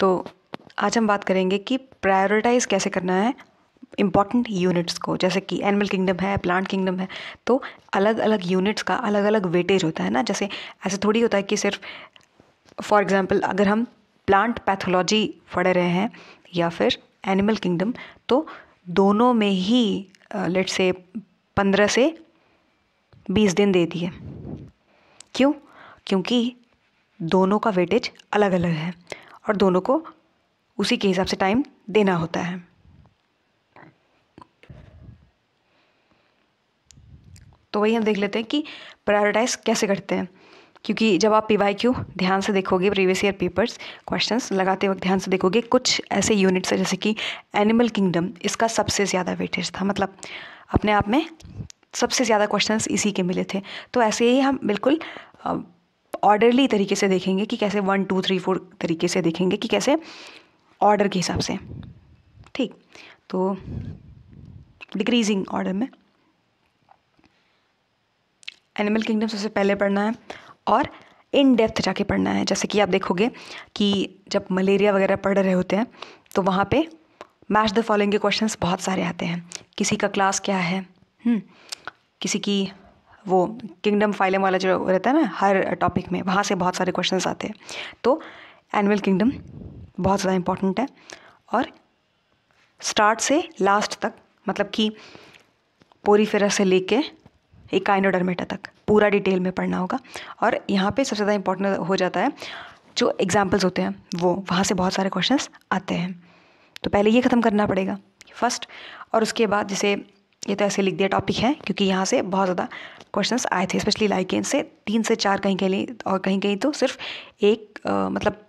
तो आज हम बात करेंगे कि प्रायोरिटाइज़ कैसे करना है इम्पॉर्टेंट यूनिट्स को जैसे कि एनिमल किंगडम है प्लांट किंगडम है तो अलग अलग यूनिट्स का अलग अलग वेटेज होता है ना जैसे ऐसे थोड़ी होता है कि सिर्फ फॉर एग्ज़ाम्पल अगर हम प्लांट पैथोलॉजी पढ़ रहे हैं या फिर एनिमल किंगडम तो दोनों में ही लेट से पंद्रह से बीस दिन दे दिए क्यों क्योंकि दोनों का वेटेज अलग अलग है और दोनों को उसी के हिसाब से टाइम देना होता है तो वही हम देख लेते हैं कि प्रायोरिटाइज कैसे करते हैं क्योंकि जब आप पी वाई क्यू ध्यान से देखोगे प्रीवियस ईयर पेपर्स क्वेश्चंस लगाते वक्त ध्यान से देखोगे कुछ ऐसे यूनिट्स हैं जैसे कि एनिमल किंगडम इसका सबसे ज़्यादा वेटेज था मतलब अपने आप में सबसे ज़्यादा क्वेश्चंस इसी के मिले थे तो ऐसे ही हम बिल्कुल ऑर्डरली तरीके से देखेंगे कि कैसे वन टू थ्री फोर तरीके से देखेंगे कि कैसे ऑर्डर के हिसाब से ठीक तो डिक्रीजिंग ऑर्डर में एनिमल किंगडम सबसे पहले पढ़ना है और इन डेप्थ जाके पढ़ना है जैसे कि आप देखोगे कि जब मलेरिया वगैरह पढ़ रहे होते हैं तो वहाँ पे मैच द फॉलोइंग के क्वेश्चंस बहुत सारे आते हैं किसी का क्लास क्या है हम्म, किसी की वो किंगडम फाइलम वाला जो रहता है ना हर टॉपिक में वहाँ से बहुत सारे क्वेश्चंस आते हैं तो एनिमल किंगडम बहुत ज़्यादा इम्पॉर्टेंट है और स्टार्ट से लास्ट तक मतलब कि पूरी फेरा से लेके काइनोडरमेटा तक पूरा डिटेल में पढ़ना होगा और यहाँ पे सबसे ज़्यादा इम्पोर्टेंट हो जाता है जो एग्जाम्पल्स होते हैं वो वहाँ से बहुत सारे क्वेश्चंस आते हैं तो पहले ये ख़त्म करना पड़ेगा फर्स्ट और उसके बाद जैसे ये तो ऐसे लिख दिया टॉपिक है क्योंकि यहाँ से बहुत ज़्यादा क्वेश्चंस आए थे स्पेशली लाइक से तीन से चार कहीं कहीं और कहीं कहीं तो सिर्फ एक आ, मतलब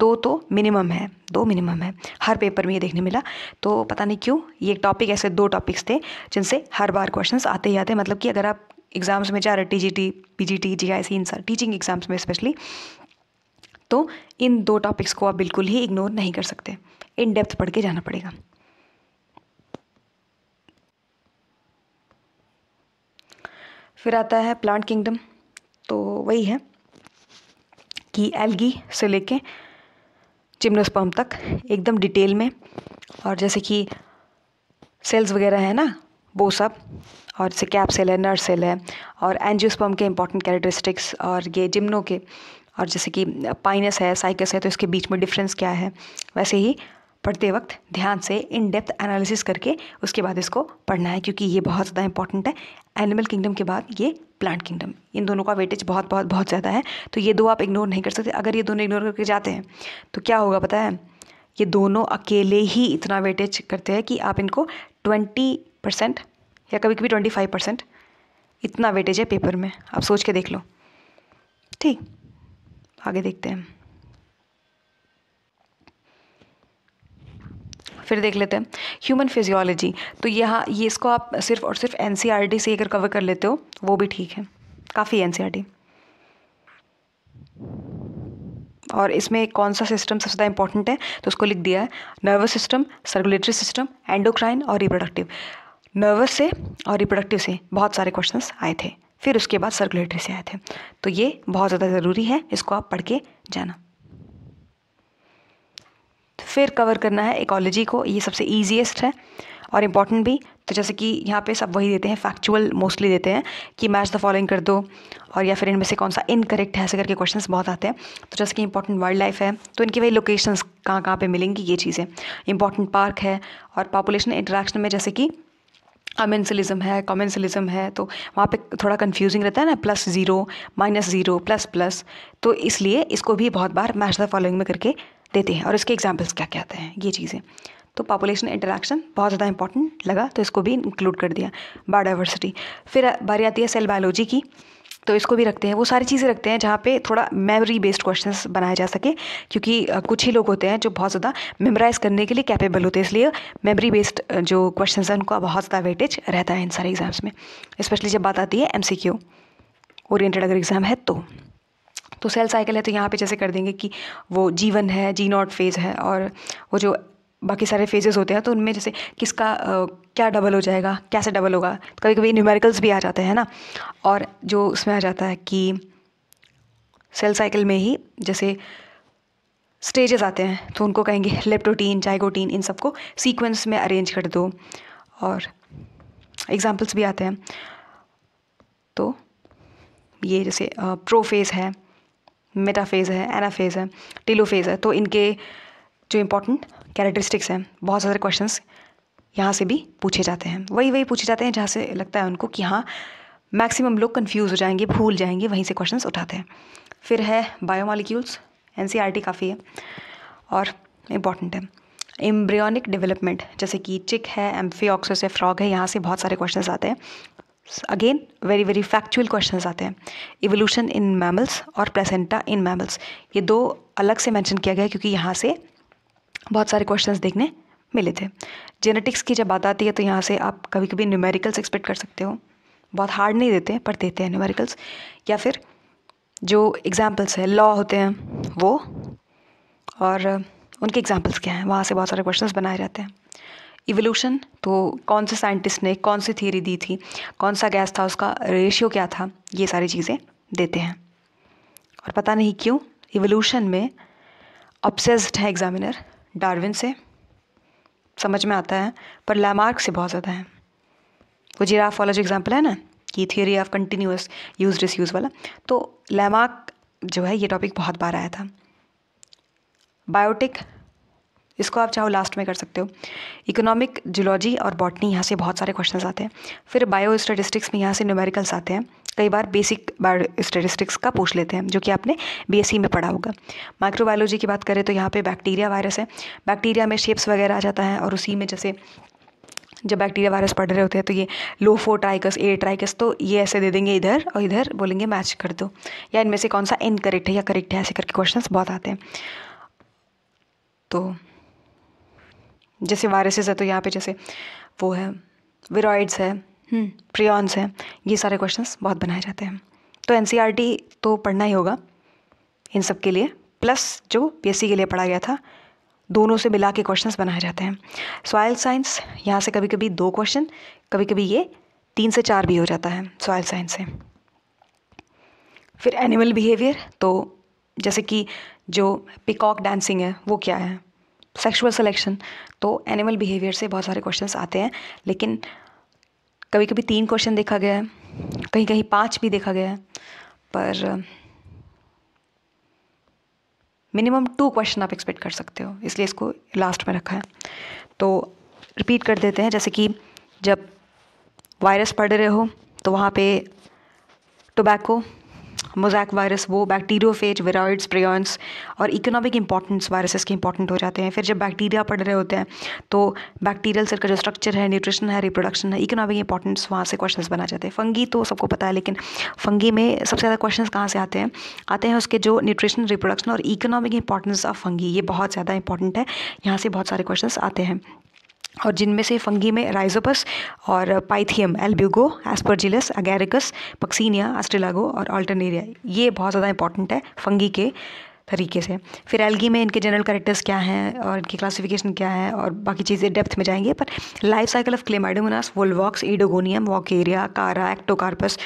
दो तो मिनिमम है दो मिनिमम है हर पेपर में ये देखने मिला तो पता नहीं क्यों ये एक टॉपिक ऐसे दो टॉपिक्स थे जिनसे हर बार क्वेश्चंस आते ही आते मतलब कि अगर आप एग्ज़ाम्स में जा रहे T G T P G T G I C इन टीचिंग एग्ज़ाम्स में स्पेशली तो इन दो टॉपिक्स को आप बिल्कुल ही इग्नोर नहीं कर सकते इन डेप्थ पढ़ के जाना पड़ेगा फिर आता है प्लांट किंगडम तो वही है कि एल्गी से लेके चिमनोस्पर्म तक एकदम डिटेल में और जैसे कि सेल्स वगैरह है ना वो सब और जैसे कैप सेल है नर्स सेल है और एनजियोस्पर्म के इंपॉर्टेंट कैरेक्टरिस्टिक्स और ये जिम्नो के और जैसे कि पाइनस है साइकस है तो इसके बीच में डिफरेंस क्या है वैसे ही पढ़ते वक्त ध्यान से इन डेप्थ एनालिसिस करके उसके बाद इसको पढ़ना है क्योंकि ये बहुत ज़्यादा इंपॉर्टेंट है एनिमल किंगडम के बाद ये प्लांट किंगडम इन दोनों का वेटेज बहुत बहुत बहुत ज़्यादा है तो ये दो आप इग्नोर नहीं कर सकते अगर ये दोनों इग्नोर करके जाते हैं तो क्या होगा पता है ये दोनों अकेले ही इतना वेटेज करते हैं कि आप इनको ट्वेंटी परसेंट या कभी कभी ट्वेंटी फाइव परसेंट इतना वेटेज है पेपर में आप सोच के देख लो ठीक आगे देखते हैं फिर देख लेते हैं ह्यूमन फिजियोलॉजी तो यहाँ ये इसको आप सिर्फ और सिर्फ एन e से अगर कवर कर लेते हो वो भी ठीक है काफ़ी एन e और इसमें कौन सा सिस्टम सबसे ज़्यादा इंपॉर्टेंट है तो उसको लिख दिया है nervous system circulatory system endocrine और रिप्रोडक्टिव नर्वस से और रिप्रोडक्टिव से बहुत सारे क्वेश्चंस आए थे फिर उसके बाद सर्कुलेटरी से आए थे तो ये बहुत ज़्यादा ज़रूरी है इसको आप पढ़ के जाना फिर कवर करना है इकोलॉजी को ये सबसे ईजिएस्ट है और इम्पॉर्टेंट भी तो जैसे कि यहाँ पे सब वही देते हैं फैक्चुअल मोस्टली देते हैं कि मैच द फॉलोइंग कर दो और या फिर इनमें से कौन सा इनकरेक्ट है ऐसे करके क्वेश्चंस बहुत आते हैं तो जैसे कि इंपॉर्टेंट वाइल्ड लाइफ है तो इनकी वही लोकेशंस कहाँ कहाँ पे मिलेंगी ये चीज़ें इंपॉर्टेंट पार्क है और पॉपुलेशन इंटरेक्शन में जैसे कि अमेंसलिज्म है कॉमेंसलिज्म है तो वहाँ पे थोड़ा कंफ्यूजिंग रहता है ना plus zero minus zero plus plus तो इसलिए इसको भी बहुत बार मैच द फॉलोइंग में करके देते हैं और इसके एग्जाम्पल्स क्या क्या आते हैं ये चीज़ें तो पॉपुलेशन इंटरेक्शन बहुत ज़्यादा इंपॉर्टेंट लगा तो इसको भी इंक्लूड कर दिया बायोडाइवर्सिटी फिर बारी आती है सेल बायोलॉजी की तो इसको भी रखते हैं वो सारी चीज़ें रखते हैं जहाँ पे थोड़ा मेमोरी बेस्ड क्वेश्चंस बनाए जा सके क्योंकि कुछ ही लोग होते हैं जो बहुत ज़्यादा मेमोराइज करने के लिए कैपेबल होते हैं इसलिए मेमोरी बेस्ड जो क्वेश्चन हैं उनका बहुत ज़्यादा वेटेज रहता है इन सारे एग्ज़ाम्स में स्पेशली जब बात आती है एम सी क्यू अगर एग्ज़ाम है तो तो सेल साइकिल है तो यहाँ पे जैसे कर देंगे कि वो जीवन है जी नॉट फेज़ है और वो जो बाकी सारे फेजेस होते हैं तो उनमें जैसे किसका आ, क्या डबल हो जाएगा कैसे डबल होगा तो कभी कभी न्यूमेरिकल्स भी आ जाते हैं ना और जो उसमें आ जाता है कि सेल साइकिल में ही जैसे स्टेजेस आते हैं तो उनको कहेंगे लेप्टोटीन जाइगोटीन इन सबको सीक्वेंस में अरेंज कर दो और एग्जाम्पल्स भी आते हैं तो ये जैसे प्रोफेज है मेटाफेज़ है एनाफेज़ है टेलोफेज है तो इनके जो इंपॉर्टेंट कैरेक्टरिस्टिक्स हैं बहुत सारे क्वेश्चंस यहाँ से भी पूछे जाते हैं वही वही पूछे जाते हैं जहाँ से लगता है उनको कि हाँ मैक्सिमम लोग कन्फ्यूज़ हो जाएंगे भूल जाएंगे वहीं से क्वेश्चंस उठाते हैं फिर है बायोमालिक्यूल्स एन काफ़ी है और इम्पॉर्टेंट है एम्ब्रियनिक डेवलपमेंट जैसे कि चिक है एम्फियोक्सस है फ्रॉग है यहाँ से बहुत सारे क्वेश्चन आते हैं again very very factual questions आते हैं इवोल्यूशन इन मैमल्स और प्लेसेंटा इन मैमल्स ये दो अलग से मेंशन किया गया है क्योंकि यहाँ से बहुत सारे क्वेश्चंस देखने मिले थे जेनेटिक्स की जब बात आती है तो यहाँ से आप कभी कभी न्यूमेरिकल्स एक्सपेक्ट कर सकते हो बहुत हार्ड नहीं देते पर देते हैं न्यूमेरिकल्स या फिर जो एग्जाम्पल्स हैं लॉ होते हैं वो और उनके एग्जाम्पल्स क्या हैं वहाँ से बहुत सारे क्वेश्चन बनाए जाते हैं इवोल्यूशन तो कौन से साइंटिस्ट ने कौन सी थ्योरी दी थी कौन सा गैस था उसका रेशियो क्या था ये सारी चीज़ें देते हैं और पता नहीं क्यों इवोल्यूशन में ऑब्सेस्ड है एग्जामिनर डार्विन से समझ में आता है पर लैमार्क से बहुत ज़्यादा है वो जिराफ वाला जो एग्जाम्पल है ना कि theory of continuous use disuse वाला तो लैमार्क जो है ये टॉपिक बहुत बार आया था बायोटिक इसको आप चाहो लास्ट में कर सकते हो इकोनॉमिक जियोलॉजी और बॉटनी यहाँ से बहुत सारे क्वेश्चन आते हैं फिर बायो स्टेटिस्टिक्स में यहाँ से न्यूमेरिकल्स आते हैं कई बार बेसिक बायो स्टेटिस्टिक्स का पूछ लेते हैं जो कि आपने बी e में पढ़ा होगा माइक्रोबायोलॉजी की बात करें तो यहाँ पर बैक्टीरिया वायरस है बैक्टीरिया में शेप्स वगैरह आ जाता है और उसी में जैसे जब बैक्टीरिया वायरस पढ़ रहे होते हैं तो ये लोफो ट्राइकस ए ट्राइकस तो ये ऐसे दे देंगे इधर और इधर बोलेंगे मैच कर दो या इनमें से कौन सा इनकरेक्ट है या करेक्ट है ऐसे करके क्वेश्चंस बहुत आते हैं तो जैसे वायरसेस है तो यहाँ पे जैसे वो है विराइड्स है प्रियॉन्स हम्म, हैं ये सारे क्वेश्चंस बहुत बनाए जाते हैं तो एन e तो पढ़ना ही होगा इन सब के लिए प्लस जो पी के लिए पढ़ा गया था दोनों से मिला के क्वेश्चंस बनाए जाते हैं सॉयल साइंस यहाँ से कभी कभी दो क्वेश्चन कभी कभी ये तीन से चार भी हो जाता है सॉयल साइंस से फिर एनिमल बिहेवियर तो जैसे कि जो पिकॉक डांसिंग है वो क्या है सेक्शुअल सिलेक्शन तो एनिमल बिहेवियर से बहुत सारे क्वेश्चंस आते हैं लेकिन कभी कभी तीन क्वेश्चन देखा गया है कहीं कहीं पाँच भी देखा गया है पर मिनिमम टू क्वेश्चन आप एक्सपेक्ट कर सकते हो इसलिए इसको लास्ट में रखा है तो रिपीट कर देते हैं जैसे कि जब वायरस पढ़ रहे हो तो वहाँ पे टोबैको मोजैक वायरस वो बैक्टीरियोफेज वेराइड्स प्रियॉन्स और इकोनॉमिक इंपॉर्टेंस वायरसेस के इंपॉर्टेंट हो जाते हैं फिर जब बैक्टीरिया पड़ रहे होते हैं तो बैक्टीरियल सर का जो स्ट्रक्चर है न्यूट्रिशन है रिप्रोडक्शन है इकोनॉमिक इंपॉर्टेंस वहाँ से क्वेश्चन बना जाते हैं फंगी तो सबको पता है लेकिन फंगी में सबसे ज़्यादा क्वेश्चन कहाँ से आते हैं आते हैं उसके जो न्यूट्रिशन रिप्रोडक्शन और इकोनॉमिक इंपॉर्टेंस ऑफ फंगी ये बहुत ज़्यादा इंपॉर्टेंट है यहाँ से बहुत सारे क्वेश्चन आते हैं और जिनमें से फंगी में राइजोपस और Pythium Albugo Aspergillus Agaricus Puccinia Ustilago और अल्टरनेरिया ये बहुत ज़्यादा इंपॉर्टेंट है फंगी के तरीके से फिर एल्गी में इनके जनरल करेक्टर्स क्या हैं और इनकी क्लासिफिकेशन क्या है और बाकी चीज़ें डेप्थ में जाएंगे पर life cycle of Chlamydomonas Volvox Oedogonium Vaucheria Chara Ectocarpus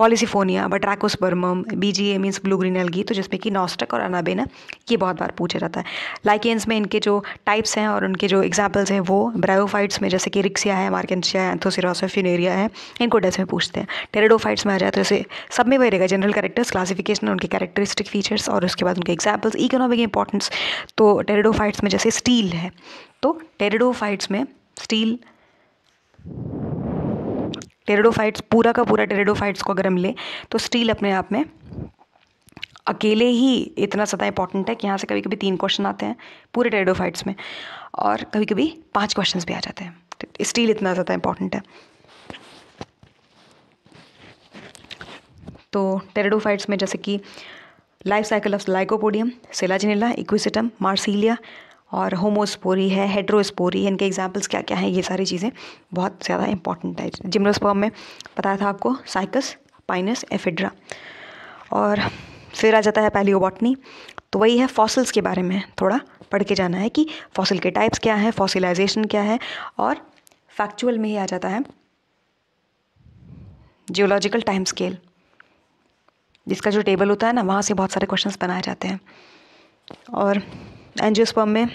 Polysiphonia Batrachospermum B G A means blue green algae तो जिसमें कि नॉस्टक और अनाबेना ये बहुत बार पूछा जाता है लाइकेंस में इनके जो टाइप्स हैं और उनके जो एग्जाम्पल्स हैं वो ब्रायोफाइट्स में जैसे कि रिक्सिया है मार्केशिया है एंथोसिरास है है इनको डेस में पूछते हैं टेरेडोफाइट्स में आ जाए तो जैसे सब में वही रहेगा जनरल कैरेक्टर्स क्लासिफिकेशन उनके कैरेक्टरिस्टिक फीचर्स और उसके बाद उनके एग्जाम्पल्स इकोनॉमिक इंपॉर्टेंस तो टेरेडोफाइट्स में जैसे स्टील है तो टेरेडोफाइट्स में स्टील टेरेडोफाइट्स पूरा का पूरा टेरेडोफाइट्स को अगर हम लें तो स्टील अपने आप में अकेले ही इतना ज़्यादा इंपॉर्टेंट है कि यहाँ से कभी कभी तीन क्वेश्चन आते हैं पूरे टेरेडोफाइट्स में और कभी कभी पाँच क्वेश्चन भी आ जाते हैं तो स्टील इतना ज़्यादा इंपॉर्टेंट है तो टेरेडोफाइट्स में जैसे कि life cycle of Lycopodium Selaginella Equisetum Marsilea और होमोस्पोरी है हेड्रोस्पोरी इनके एग्जाम्पल्स क्या क्या हैं ये सारी चीज़ें बहुत ज़्यादा इंपॉर्टेंट है जिम्नोस्पर्म में बताया था आपको साइकस पाइनस एफिड्रा और फिर आ जाता है पैलियोबॉटनी तो वही है फॉसिल्स के बारे में थोड़ा पढ़ के जाना है कि फॉसिल के टाइप्स क्या हैं फॉसिलाइजेशन क्या है और फैक्चुअल में ही आ जाता है जियोलॉजिकल टाइम स्केल जिसका जो टेबल होता है ना वहाँ से बहुत सारे क्वेश्चंस बनाए जाते हैं और एंजियोस्पर्म में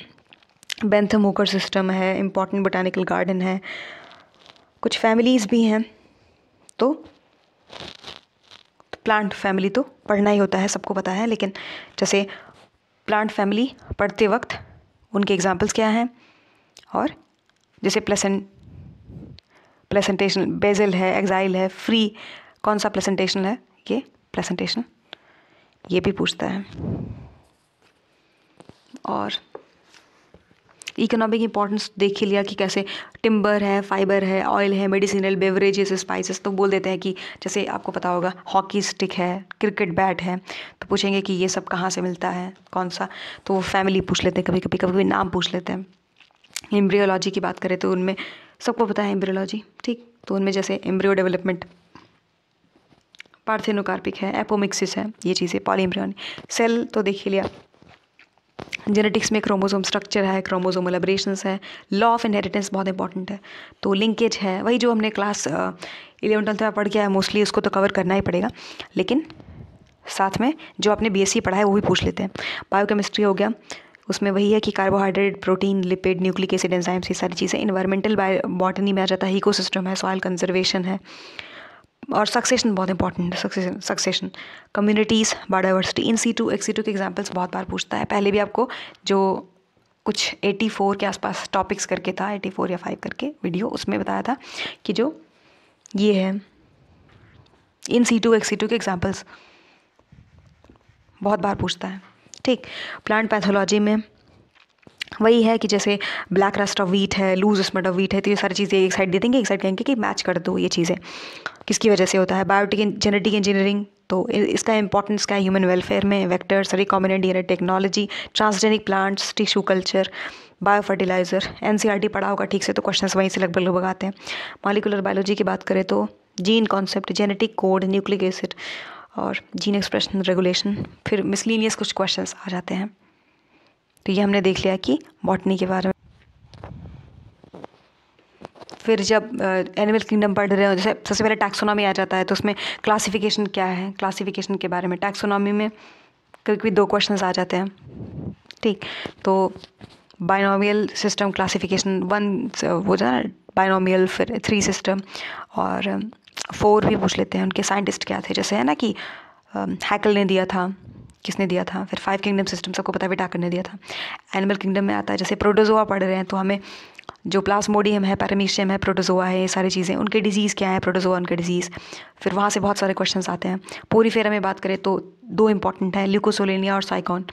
बेंथम होकर सिस्टम है इम्पॉर्टेंट बोटानिकल गार्डन है कुछ फैमिलीज़ भी हैं तो प्लांट फैमिली तो पढ़ना ही होता है सबको पता है लेकिन जैसे प्लांट फैमिली पढ़ते वक्त उनके एग्जाम्पल्स क्या हैं और जैसे प्लेसेंट प्लेसेंटेशन बेजल है एग्जाइल है फ्री कौन सा प्लेसेंटेशन है ये प्लेसेंटेशन ये भी पूछता है और इकोनॉमिक इंपॉर्टेंस देख ही लिया कि कैसे टिम्बर है फाइबर है ऑयल है मेडिसिनल बेवरेजेस स्पाइसेस तो बोल देते हैं कि जैसे आपको पता होगा हॉकी स्टिक है क्रिकेट बैट है तो पूछेंगे कि ये सब कहाँ से मिलता है कौन सा तो वो फैमिली पूछ लेते हैं कभी कभी कभी कभी नाम पूछ लेते हैं एम्ब्रियोलॉजी की बात करें तो उनमें सबको पता है एम्ब्रियोलॉजी ठीक तो उनमें जैसे एम्ब्रियो डेवलपमेंट पार्थेनोकार्पिक है एपोमिक्सिस है ये चीज़ें पॉलीम्ब्रियोनी सेल तो देख ही लिया जेनेटिक्स में क्रोमोसोम स्ट्रक्चर है क्रोमोसोम एलेब्रेशंस है लॉ ऑफ इनहेरिटेंस बहुत इंपॉर्टेंट है तो लिंकेज है वही जो हमने क्लास इलेवन ट्वेल्थ में पढ़ गया है मोस्टली उसको तो कवर करना ही पड़ेगा लेकिन साथ में जो आपने बीएससी पढ़ा है वो भी पूछ लेते हैं बायोकेमिस्ट्री हो गया उसमें वही है कि carbohydrate protein lipid nucleic acid enzymes ये सारी चीज़ें इन्वायरमेंटल बॉटनी में आ जाता है इकोसिस्टम है सॉयल कंजर्वेशन है और सक्सेशन बहुत इंपॉर्टेंट है succession succession communities biodiversity in situ ex situ के एग्जाम्पल्स बहुत बार पूछता है पहले भी आपको जो कुछ 84 के आसपास टॉपिक्स करके था 84 या 5 करके वीडियो उसमें बताया था कि जो ये है in situ ex situ के एग्जाम्पल्स बहुत बार पूछता है ठीक प्लांट पैथोलॉजी में वही है कि जैसे ब्लैक रस्ट ऑफ वीट है लूज स्मेट ऑफ वीट है तो ये सारी चीज़ें एक साइड दे देंगे एक साइड कहेंगे कि मैच कर दो ये चीज़ें किसकी वजह से होता है बायोटिक जेनेटिक इंजीनियरिंग तो इसका इंपॉर्टेंस क्या है ह्यूमन वेलफेयर में vectors recombinant D technology transgenic plants tissue culture biofertilizer and पढ़ा होगा ठीक से तो क्वेश्चन वहीं से लगभग लगभग आते हैं मालिकुलर बायोलॉजी की बात करें तो gene concept genetic code nucleic acid और जीन एक्सप्रेशन रेगुलेशन फिर मिसलिनियस कुछ क्वेश्चंस आ जाते हैं तो ये हमने देख लिया कि बॉटनी के बारे में फिर जब एनिमल किंगडम पढ़ रहे हो जैसे सबसे पहले टैक्सोनॉमी आ जाता है तो उसमें क्लासिफिकेशन क्या है क्लासिफिकेशन के बारे में टैक्सोनॉमी में कभी कभी दो क्वेश्चंस आ जाते हैं ठीक तो बायनोमियल सिस्टम क्लासिफिकेशन वन वो जो है ना बाइनोमियल फिर थ्री सिस्टम और फोर भी पूछ लेते हैं उनके साइंटिस्ट क्या थे जैसे है ना कि हैकल ने दिया था किसने दिया था फिर फाइव किंगडम सिस्टम सबको पता भी विटाकर ने दिया था एनिमल किंगडम में आता है जैसे प्रोटोजोआ पढ़ रहे हैं तो हमें जो प्लास्मोडियम है पैरामीशियम है प्रोटोजोआ है ये सारी चीज़ें उनके डिजीज़ क्या है प्रोटोजोआ उनके डिजीज़ फिर वहाँ से बहुत सारे क्वेश्चन आते हैं पूरी फेरा में बात करें तो दो इंपॉर्टेंट है ल्यूकोसोलेनिया और साइकॉन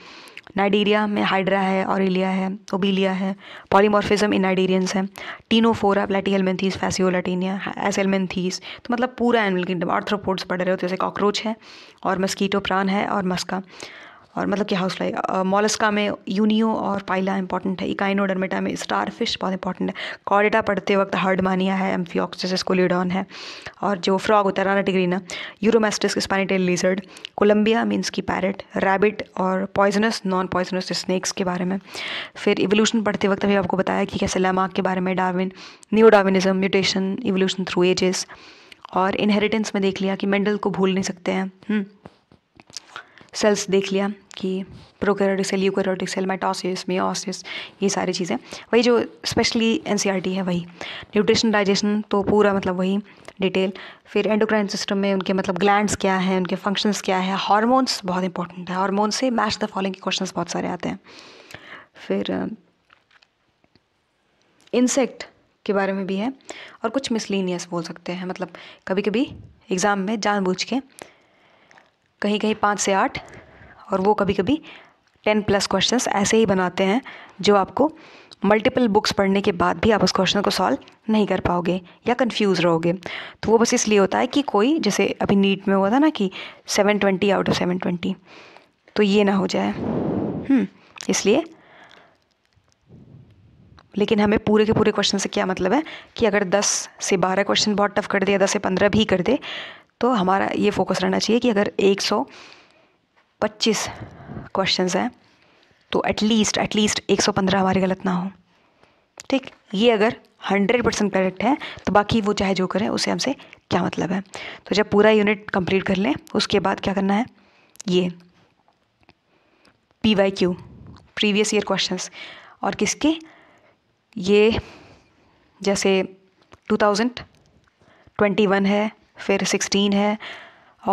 नाइडीरिया में हाइड्रा है ऑरेलिया है ओबिलिया है पॉलीमॉर्फिज्म इन नाइडीरियंस है Ctenophora helminthes Fasciola Taenia as helminthes तो मतलब पूरा एनिमल किंगडम आर्थ्रोपोड्स पढ़ रहे हो तो जैसे कॉकरोच है और मस्कीटो प्रान है और मस्का और मतलब कि हाउस फ्लाई मोलस्का में यूनियो और पाइला इंपॉर्टेंट है इकाइनोडर्मेटा में स्टार फिश बहुत इंपॉर्टेंट है कॉरिडा पढ़ते वक्त हर्डमानिया है एम्फियोक्सिस कोलिडॉन है और जो फ्रॉग होता है Rana tigrina Uromastix spiny tail lizard Columba means की पैरट रैबिट और पॉइजनस नॉन पॉइजनस स्नैक्स के बारे में फिर इवोल्यूशन पढ़ते वक्त अभी आपको बताया कि कैसे लैमार्क के बारे में Darwin neo Darwinism mutation evolution through ages और इनहेरिटेंस में देख लिया कि मेंडल को भूल नहीं सकते हैं हम्म। सेल्स देख लिया कि prokaryotic cell eukaryotic cell mitosis meiosis ये सारी चीज़ें वही जो स्पेशली एन e है वही न्यूट्रिशन डाइजेशन तो पूरा मतलब वही डिटेल फिर एंडोक्राइन सिस्टम में उनके मतलब ग्लैंड्स क्या हैं उनके फंक्शंस क्या है हार्मोन्स बहुत इंपॉर्टेंट है हार्मोन से मैच द फॉलोइंग के क्वेश्चन बहुत सारे आते हैं फिर इंसेक्ट uh, के बारे में भी है और कुछ मिसलिनियस बोल सकते हैं मतलब कभी कभी एग्ज़ाम में जानबूझ के कहीं कहीं पाँच से आठ और वो कभी कभी टेन प्लस क्वेश्चन ऐसे ही बनाते हैं जो आपको मल्टीपल बुक्स पढ़ने के बाद भी आप उस क्वेश्चन को सॉल्व नहीं कर पाओगे या कंफ्यूज रहोगे तो वो बस इसलिए होता है कि कोई जैसे अभी नीट में हुआ था ना कि seven twenty out of seven twenty तो ये ना हो जाए हम्म, इसलिए लेकिन हमें पूरे के पूरे क्वेश्चन से क्या मतलब है कि अगर 10 से 12 क्वेश्चन बहुत टफ कर दे या दस से 15 भी कर दे तो हमारा ये फोकस रहना चाहिए कि अगर 125 क्वेश्चंस हैं तो एटलीस्ट एटलीस्ट 115 हमारे गलत ना हो ठीक ये अगर हंड्रेड परसेंट करेक्ट है तो बाकी वो चाहे जो करें उसे हमसे क्या मतलब है तो जब पूरा यूनिट कंप्लीट कर लें उसके बाद क्या करना है ये P Y Q previous year question और किसके ये जैसे 2021 है फिर सिक्सटीन है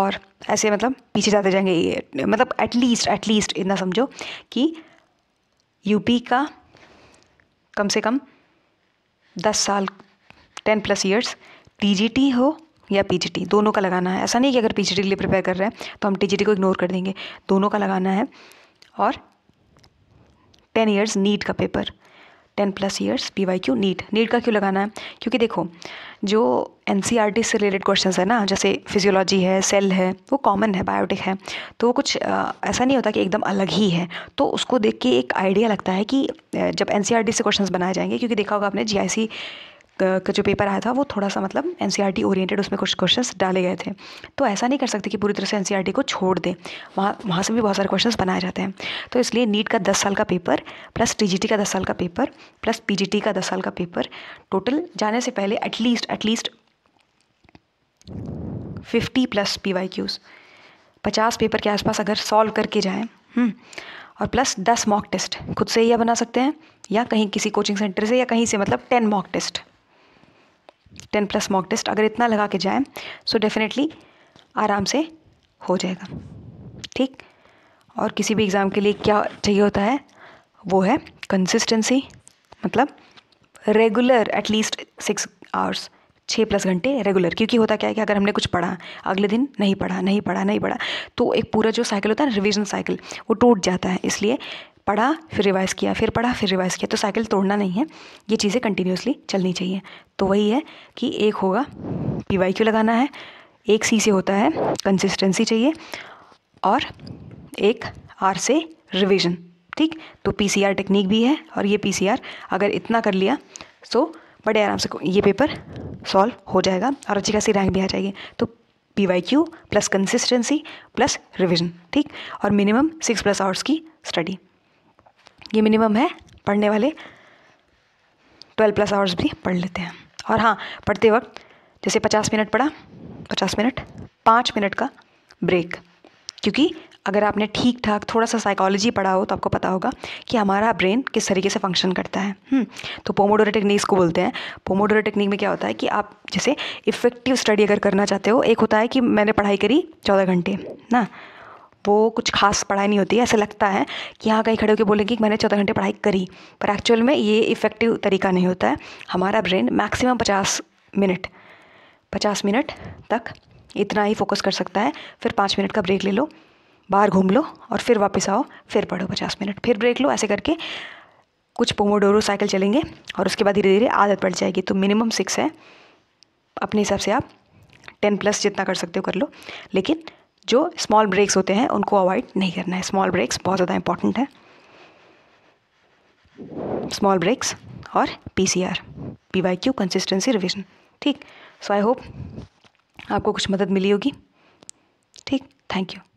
और ऐसे मतलब पीछे जाते जाएंगे ये मतलब एटलीस्ट एटलीस्ट इतना समझो कि यूपी का कम से कम दस साल टेन प्लस ईयर्स टीजीटी हो या पीजीटी दोनों का लगाना है ऐसा नहीं कि अगर पीजीटी के लिए प्रिपेयर कर रहे हैं तो हम टीजीटी को इग्नोर कर देंगे दोनों का लगाना है और टेन ईयर्स नीट का paper ten plus years P Y Q NEET NEET का क्यों लगाना है क्योंकि देखो जो N C E R T related question है ना जैसे फिजियोलॉजी है सेल है वो कॉमन है बायोटिक है तो कुछ आ, ऐसा नहीं होता कि एकदम अलग ही है तो उसको देख के एक आइडिया लगता है कि जब N C E R T question बनाए जाएंगे क्योंकि देखा होगा आपने जी आई सी का जो पेपर आया था वो थोड़ा सा मतलब एन ओरिएंटेड e उसमें कुछ क्वेश्चंस डाले गए थे तो ऐसा नहीं कर सकते कि पूरी तरह से एन e को छोड़ दें वहाँ वहाँ से भी बहुत सारे क्वेश्चंस बनाए जाते हैं तो इसलिए नीट का दस साल का पेपर प्लस टी का दस साल का पेपर प्लस पी का दस साल का पेपर टोटल जाने से पहले at least at least fifty plus P Y Qs पचास पेपर के आसपास अगर सॉल्व करके जाएँ हम्म, और प्लस दस मॉक टेस्ट खुद से या बना सकते हैं या कहीं किसी कोचिंग सेंटर से या कहीं से मतलब ten mock test ten plus mock test अगर इतना लगा के जाएँ सो डेफिनेटली आराम से हो जाएगा ठीक और किसी भी एग्ज़ाम के लिए क्या चाहिए होता है वो है कंसिस्टेंसी मतलब रेगुलर एटलीस्ट सिक्स आवर्स छः प्लस घंटे रेगुलर क्योंकि होता क्या है कि अगर हमने कुछ पढ़ा अगले दिन नहीं पढ़ा नहीं पढ़ा नहीं पढ़ा तो एक पूरा जो साइकिल होता है ना रिविजन साइकिल वो टूट जाता है इसलिए पढ़ा फिर रिवाइज़ किया फिर पढ़ा फिर रिवाइज़ किया तो साइकिल तोड़ना नहीं है ये चीज़ें कंटिन्यूसली चलनी चाहिए तो वही है कि एक होगा पी वाई क्यू लगाना है एक सी से होता है कंसिस्टेंसी चाहिए और एक आर से रिविज़न ठीक तो पी टेक्निक भी है और ये पी अगर इतना कर लिया सो बड़े आराम से ये पेपर सॉल्व हो जाएगा और अच्छी खासी रैंक भी आ जाएगी तो P Y Q plus consistency plus revision ठीक और मिनिमम सिक्स प्लस आवर्स की स्टडी ये मिनिमम है पढ़ने वाले ट्वेल्व प्लस आवर्स भी पढ़ लेते हैं और हाँ पढ़ते वक्त जैसे पचास मिनट पढ़ा पचास मिनट पाँच मिनट का ब्रेक क्योंकि अगर आपने ठीक ठाक थोड़ा सा साइकोलॉजी पढ़ा हो तो आपको पता होगा कि हमारा ब्रेन किस तरीके से फंक्शन करता है हम्म, तो पोमोडोरा टेक्निक्स को बोलते हैं पोमोडोरा टेक्निक में क्या होता है कि आप जैसे इफ़ेक्टिव स्टडी अगर करना चाहते हो एक होता है कि मैंने पढ़ाई करी चौदह घंटे ना वो कुछ खास पढ़ाई नहीं होती है ऐसा लगता है कि यहाँ कहीं खड़े होकर बोलेंगे कि मैंने चौदह घंटे पढ़ाई करी पर एक्चुअल में ये इफ़ेक्टिव तरीका नहीं होता है हमारा ब्रेन मैक्सिमम पचास मिनट पचास मिनट तक इतना ही फोकस कर सकता है फिर पाँच मिनट का ब्रेक ले लो बाहर घूम लो और फिर वापस आओ फिर पढ़ो पचास मिनट फिर ब्रेक लो ऐसे करके कुछ पोमोडोरो साइकिल चलेंगे और उसके बाद धीरे धीरे आदत पड़ जाएगी तो मिनिमम सिक्स है अपने हिसाब से आप टेन प्लस जितना कर सकते हो कर लो लेकिन जो स्मॉल ब्रेक्स होते हैं उनको अवॉइड नहीं करना है स्मॉल ब्रेक्स बहुत ज़्यादा इंपॉर्टेंट है स्मॉल ब्रेक्स और P C R P Y Q consistency revision ठीक सो आई होप आपको कुछ मदद मिली होगी ठीक थैंक यू